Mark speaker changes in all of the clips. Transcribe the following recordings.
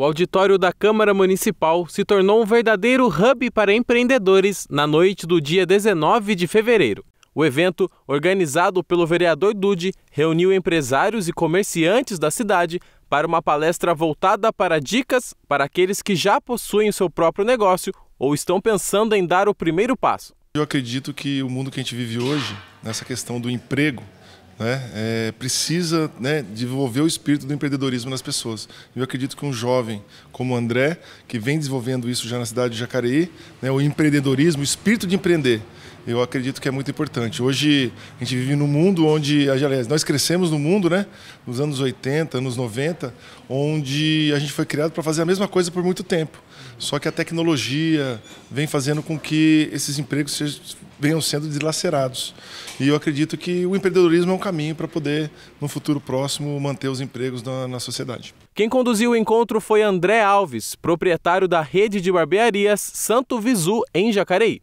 Speaker 1: O auditório da Câmara Municipal se tornou um verdadeiro hub para empreendedores na noite do dia 19 de fevereiro. O evento, organizado pelo vereador Dude, reuniu empresários e comerciantes da cidade para uma palestra voltada para dicas para aqueles que já possuem o seu próprio negócio ou estão pensando em dar o primeiro passo.
Speaker 2: Eu acredito que o mundo que a gente vive hoje, nessa questão do emprego, né, é, precisa né, desenvolver o espírito do empreendedorismo nas pessoas. Eu acredito que um jovem como o André, que vem desenvolvendo isso já na cidade de Jacareí, né, o empreendedorismo, o espírito de empreender, eu acredito que é muito importante. Hoje a gente vive num mundo onde, aliás, nós crescemos no mundo, né? Nos anos 80, anos 90, onde a gente foi criado para fazer a mesma coisa por muito tempo. Só que a tecnologia vem fazendo com que esses empregos venham sendo deslacerados. E eu acredito que o empreendedorismo é um caminho para poder, no futuro próximo, manter os empregos na, na, sociedade.
Speaker 1: Quem conduziu o encontro foi André Alves, proprietário da rede de barbearias Santo Visu, em Jacareí.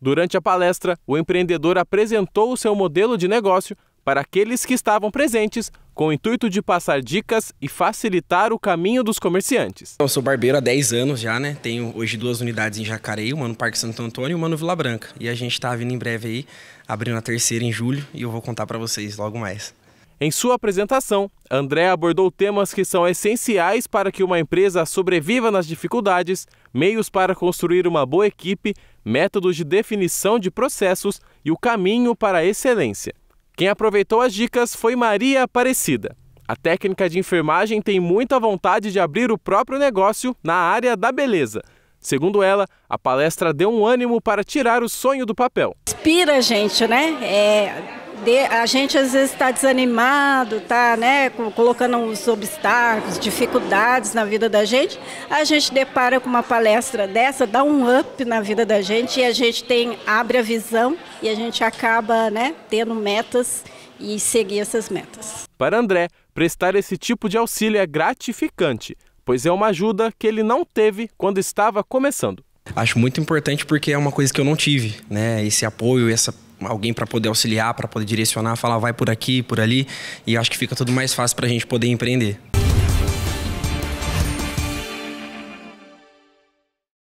Speaker 1: Durante a palestra, o empreendedor apresentou o seu modelo de negócio para aqueles que estavam presentes, com o intuito de passar dicas e facilitar o caminho dos comerciantes.
Speaker 3: Eu sou barbeiro há 10 anos já, né? Tenho hoje duas unidades em Jacareí, uma no Parque Santo Antônio e uma no Vila Branca. E a gente está vindo em breve aí, abrindo a terceira em julho, e eu vou contar para vocês logo mais.
Speaker 1: Em sua apresentação, André abordou temas que são essenciais para que uma empresa sobreviva nas dificuldades, meios para construir uma boa equipe, métodos de definição de processos e o caminho para a excelência. Quem aproveitou as dicas foi Maria Aparecida. A técnica de enfermagem tem muita vontade de abrir o próprio negócio na área da beleza. Segundo ela, a palestra deu um ânimo para tirar o sonho do papel.
Speaker 4: Inspira a gente, né? É de, a gente às vezes está desanimado, está né, colocando uns obstáculos, dificuldades na vida da gente, a gente depara com uma palestra dessa, dá um up na vida da gente e a gente tem, abre a visão e a gente acaba né, tendo metas e seguir essas metas.
Speaker 1: Para André, prestar esse tipo de auxílio é gratificante, pois é uma ajuda que ele não teve quando estava começando.
Speaker 3: Acho muito importante porque é uma coisa que eu não tive, né? Esse apoio, essa alguém para poder auxiliar, para poder direcionar, falar vai por aqui, por ali, e acho que fica tudo mais fácil para a gente poder empreender.